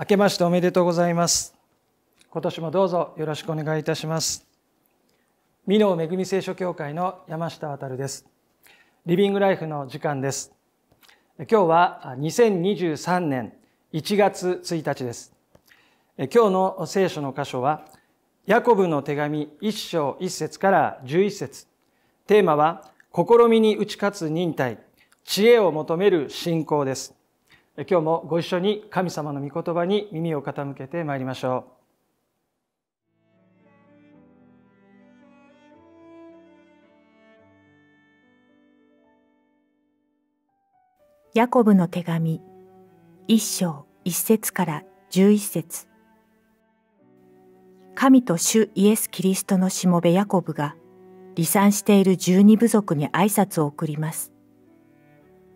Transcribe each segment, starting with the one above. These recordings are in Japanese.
明けましておめでとうございます。今年もどうぞよろしくお願いいたします。美濃恵み聖書協会の山下渉です。リビングライフの時間です。今日は2023年1月1日です。今日の聖書の箇所は、ヤコブの手紙1章1節から11節テーマは、試みに打ち勝つ忍耐、知恵を求める信仰です。今日もご一緒に神様の御言葉に耳を傾けてまいりましょう。ヤコブの手紙一章一節から十一節神と主イエス・キリストのしもべヤコブが離散している十二部族に挨拶を送ります。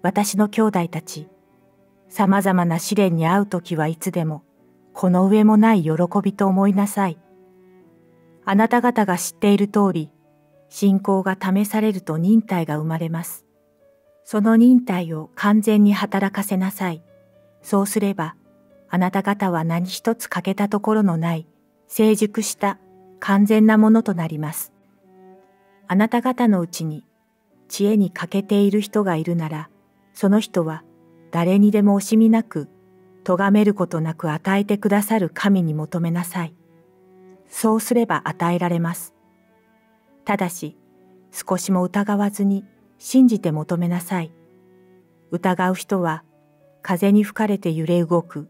私の兄弟たち、様々な試練に会う時はいつでも、この上もない喜びと思いなさい。あなた方が知っている通り、信仰が試されると忍耐が生まれます。その忍耐を完全に働かせなさい。そうすれば、あなた方は何一つ欠けたところのない、成熟した完全なものとなります。あなた方のうちに、知恵に欠けている人がいるなら、その人は誰にでも惜しみなく、咎めることなく与えてくださる神に求めなさい。そうすれば与えられます。ただし、少しも疑わずに信じて求めなさい。疑う人は、風に吹かれて揺れ動く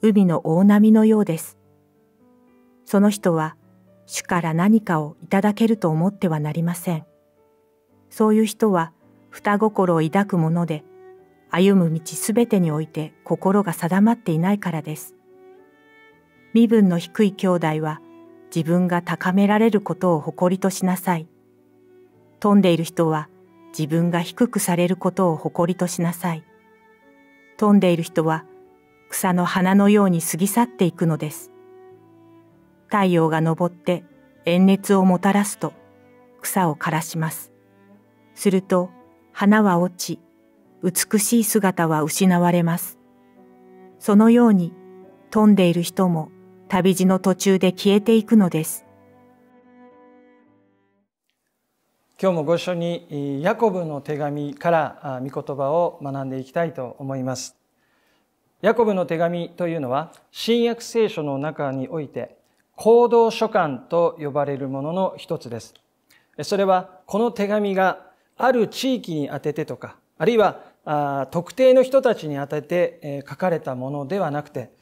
海の大波のようです。その人は、主から何かをいただけると思ってはなりません。そういう人は、双心を抱くもので、歩む道すべてにおいて心が定まっていないからです。身分の低い兄弟は自分が高められることを誇りとしなさい。富んでいる人は自分が低くされることを誇りとしなさい。富んでいる人は草の花のように過ぎ去っていくのです。太陽が昇って炎熱をもたらすと草を枯らします。すると花は落ち美しい姿は失われます。そのように飛んでいる人も旅路の途中で消えていくのです。今日もご一緒にヤコブの手紙から御言葉を学んでいきたいと思います。ヤコブの手紙というのは新約聖書の中において行動書簡と呼ばれるものの一つです。それはこの手紙がある地域に当ててとか、あるいは特定の人たちに当てて書かれたものではなくて、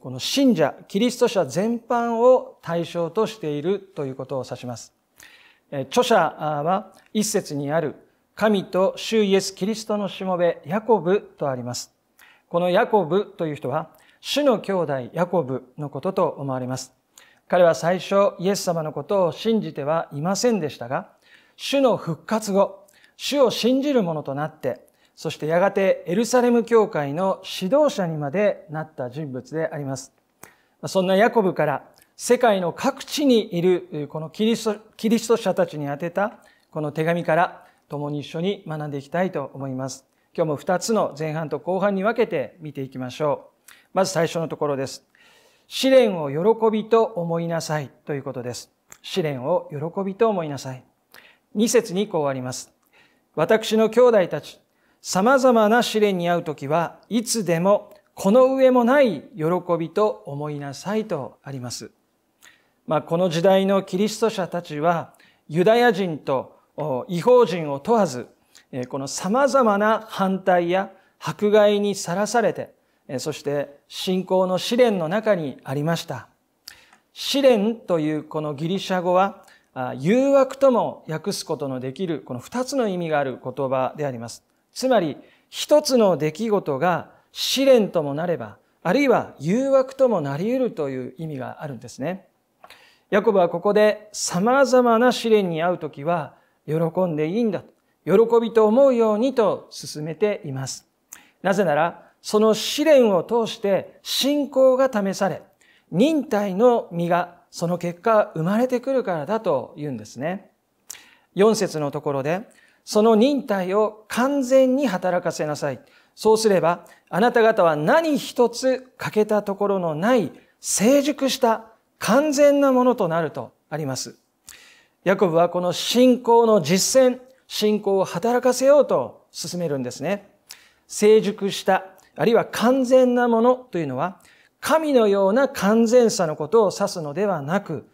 この信者、キリスト者全般を対象としているということを指します。著者は一節にある神と主イエス・キリストのしもべ、ヤコブとあります。このヤコブという人は、主の兄弟ヤコブのことと思われます。彼は最初、イエス様のことを信じてはいませんでしたが、主の復活後、主を信じる者となって、そしてやがてエルサレム教会の指導者にまでなった人物であります。そんなヤコブから世界の各地にいるこのキリストキリスト者たちに宛てたこの手紙から共に一緒に学んでいきたいと思います。今日も2つの前半と後半に分けて見ていきましょう。まず最初のところです。試練を喜びと思いなさいということです。試練を喜びと思いなさい。2節にこうあります。私の兄弟たち、様々な試練に遭うときはいつでもこの上もない喜びと思いなさいとあります。まあ、この時代のキリスト者たちはユダヤ人と違法人を問わず、この様々な反対や迫害にさらされて、そして信仰の試練の中にありました。試練というこのギリシャ語は、誘惑とも訳すことのできる、この二つの意味がある言葉であります。つまり一つの出来事が試練ともなればあるいは誘惑ともなり得るという意味があるんですね。ヤコブはここで様々な試練に遭うときは喜んでいいんだ。喜びと思うようにと進めています。なぜなら、その試練を通して信仰が試され、忍耐の実がその結果生まれてくるからだと言うんですね。4節のところで、その忍耐を完全に働かせなさい。そうすれば、あなた方は何一つ欠けたところのない成熟した完全なものとなるとあります。ヤコブはこの信仰の実践、信仰を働かせようと進めるんですね。成熟した、あるいは完全なものというのは、神のような完全さのことを指すのではなく、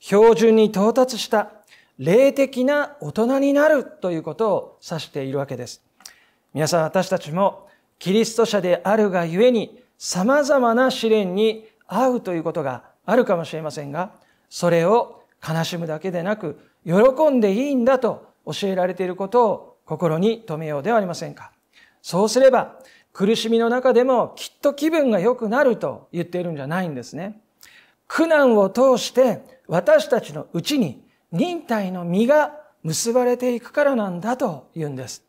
標準に到達した霊的な大人になるということを指しているわけです。皆さん私たちもキリスト者であるがゆえに様々な試練に遭うということがあるかもしれませんが、それを悲しむだけでなく、喜んでいいんだと教えられていることを心に留めようではありませんか。そうすれば、苦しみの中でもきっと気分が良くなると言っているんじゃないんですね。苦難を通して私たちのうちに忍耐の実が結ばれていくからなんだと言うんです。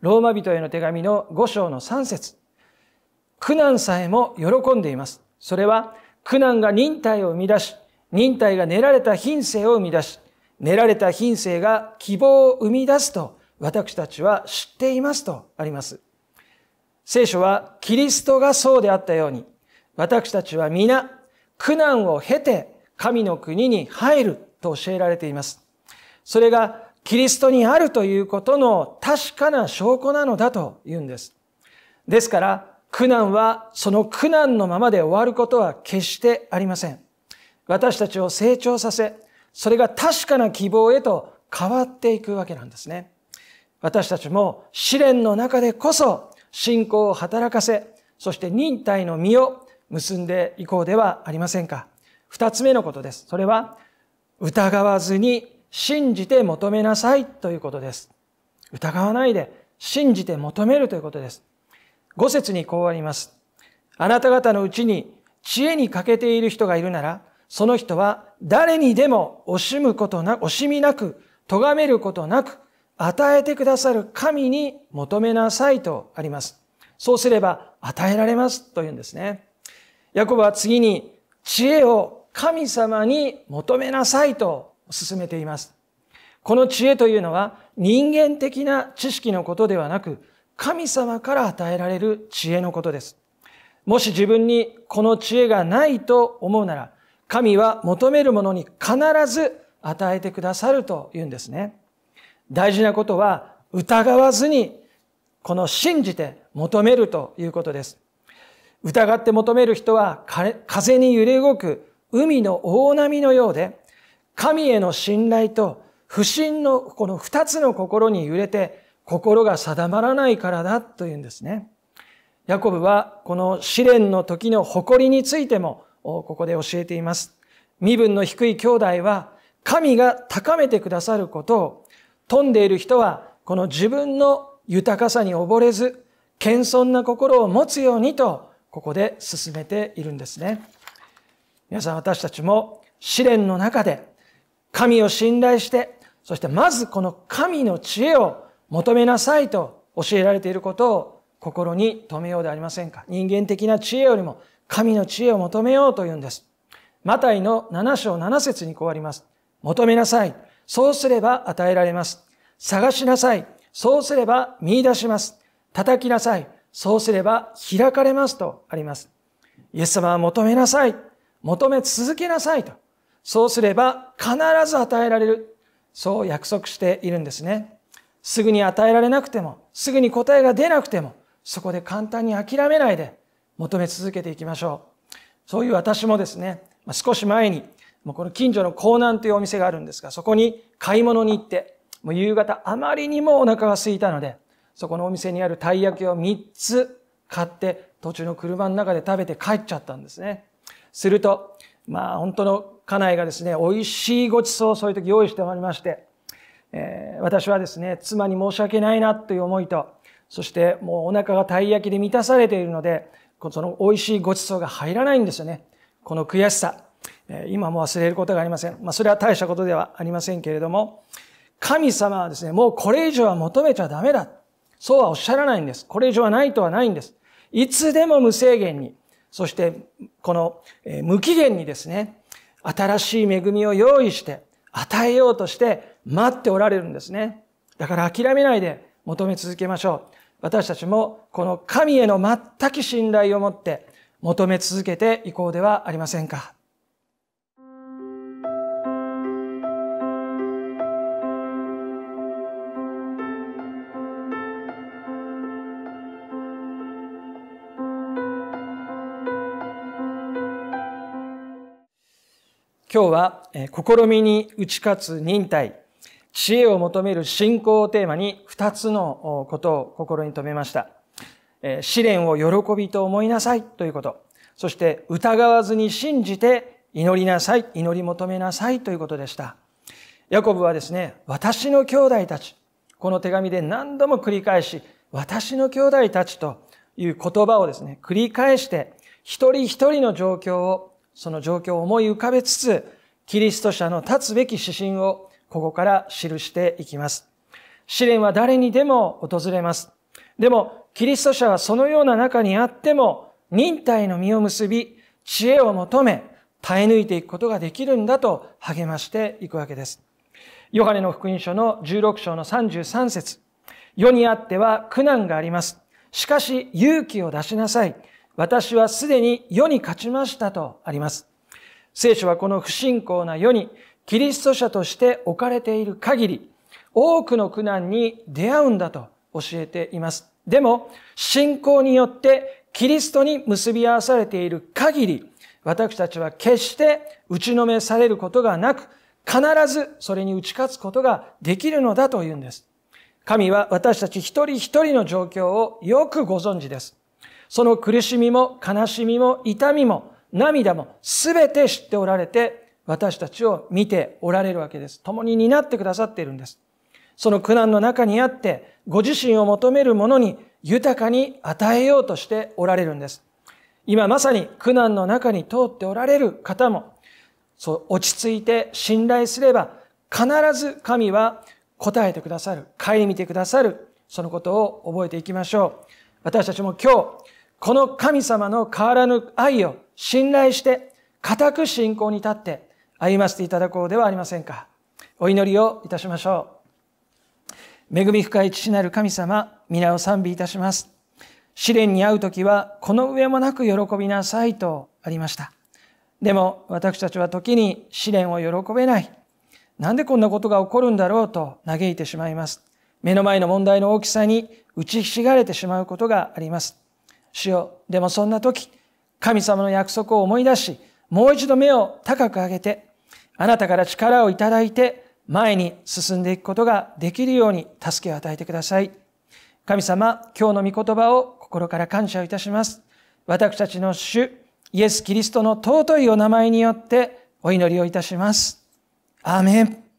ローマ人への手紙の5章の3節苦難さえも喜んでいます。それは苦難が忍耐を生み出し、忍耐が練られた品性を生み出し、練られた品性が希望を生み出すと私たちは知っていますとあります。聖書はキリストがそうであったように、私たちは皆苦難を経て神の国に入ると教えられています。それがキリストにあるということの確かな証拠なのだと言うんです。ですから、苦難はその苦難のままで終わることは決してありません。私たちを成長させ、それが確かな希望へと変わっていくわけなんですね。私たちも試練の中でこそ信仰を働かせ、そして忍耐の実を結んでいこうではありませんか。二つ目のことです。それは疑わずに信じて求めなさいということです。疑わないで信じて求めるということです。五節にこうあります。あなた方のうちに知恵に欠けている人がいるなら、その人は誰にでも惜しむことな、惜しみなく、咎めることなく、与えてくださる神に求めなさいとあります。そうすれば与えられますというんですね。ヤコブは次に知恵を神様に求めなさいと進めています。この知恵というのは人間的な知識のことではなく、神様から与えられる知恵のことです。もし自分にこの知恵がないと思うなら、神は求めるものに必ず与えてくださるというんですね。大事なことは疑わずに、この信じて求めるということです。疑って求める人は風に揺れ動く海の大波のようで、神への信頼と不信のこの二つの心に揺れて、心が定まらないからだというんですね。ヤコブはこの試練の時の誇りについてもここで教えています。身分の低い兄弟は神が高めてくださることを、富んでいる人はこの自分の豊かさに溺れず、謙遜な心を持つようにと、ここで進めているんですね。皆さん私たちも試練の中で神を信頼して、そしてまずこの神の知恵を求めなさいと教えられていることを心に留めようでありませんか。人間的な知恵よりも神の知恵を求めようというんです。マタイの7章7節にこうあります。求めなさい。そうすれば与えられます。探しなさい。そうすれば見出します。叩きなさい。そうすれば開かれますとあります。イエス様は求めなさい。求め続けなさいと。そうすれば必ず与えられる。そう約束しているんですね。すぐに与えられなくても、すぐに答えが出なくても、そこで簡単に諦めないで求め続けていきましょう。そういう私もですね、少し前に、もうこの近所の港南というお店があるんですが、そこに買い物に行って、もう夕方あまりにもお腹が空いたので、そこのお店にあるたい焼きを3つ買って、途中の車の中で食べて帰っちゃったんですね。すると、まあ本当の家内がですね、美味しいごちそうをそういう時用意しておりまして、えー、私はですね、妻に申し訳ないなという思いと、そしてもうお腹がたい焼きで満たされているので、その美味しいごちそうが入らないんですよね。この悔しさ。今も忘れることがありません。まあ、それは大したことではありませんけれども、神様はですね、もうこれ以上は求めちゃダメだ。そうはおっしゃらないんです。これ以上はないとはないんです。いつでも無制限に、そしてこの無期限にですね、新しい恵みを用意して与えようとして待っておられるんですね。だから諦めないで求め続けましょう。私たちもこの神への全く信頼を持って求め続けていこうではありませんか。今日は、試みに打ち勝つ忍耐、知恵を求める信仰をテーマに2つのことを心に留めました。試練を喜びと思いなさいということ。そして疑わずに信じて祈りなさい、祈り求めなさいということでした。ヤコブはですね、私の兄弟たち、この手紙で何度も繰り返し、私の兄弟たちという言葉をですね、繰り返して、一人一人の状況をその状況を思い浮かべつつ、キリスト者の立つべき指針をここから記していきます。試練は誰にでも訪れます。でも、キリスト者はそのような中にあっても、忍耐の実を結び、知恵を求め、耐え抜いていくことができるんだと励ましていくわけです。ヨハネの福音書の16章の33節世にあっては苦難があります。しかし勇気を出しなさい。私はすでに世に勝ちましたとあります。聖書はこの不信仰な世にキリスト者として置かれている限り、多くの苦難に出会うんだと教えています。でも、信仰によってキリストに結び合わされている限り、私たちは決して打ちのめされることがなく、必ずそれに打ち勝つことができるのだというんです。神は私たち一人一人の状況をよくご存知です。その苦しみも悲しみも痛みも涙もすべて知っておられて、私たちを見ておられるわけです。共に担ってくださっているんです。その苦難の中にあって、ご自身を求める者に豊かに与えようとしておられるんです。今まさに苦難の中に通っておられる方も、そう、落ち着いて信頼すれば、必ず神は答えてくださる、顧みてくださる、そのことを覚えていきましょう。私たちも今日、この神様の変わらぬ愛を信頼して、固く信仰に立って歩ませていただこうではありませんか。お祈りをいたしましょう。恵み深い父なる神様、皆を賛美いたします。試練に会うときは、この上もなく喜びなさいとありました。でも、私たちは時に試練を喜べない。なんでこんなことが起こるんだろうと嘆いてしまいます。目の前の問題の大きさに打ちひしがれてしまうことがあります。主よ、でもそんな時、神様の約束を思い出し、もう一度目を高く上げて、あなたから力をいただいて、前に進んでいくことができるように助けを与えてください。神様、今日の御言葉を心から感謝をいたします。私たちの主、イエス・キリストの尊いお名前によってお祈りをいたします。アーメン。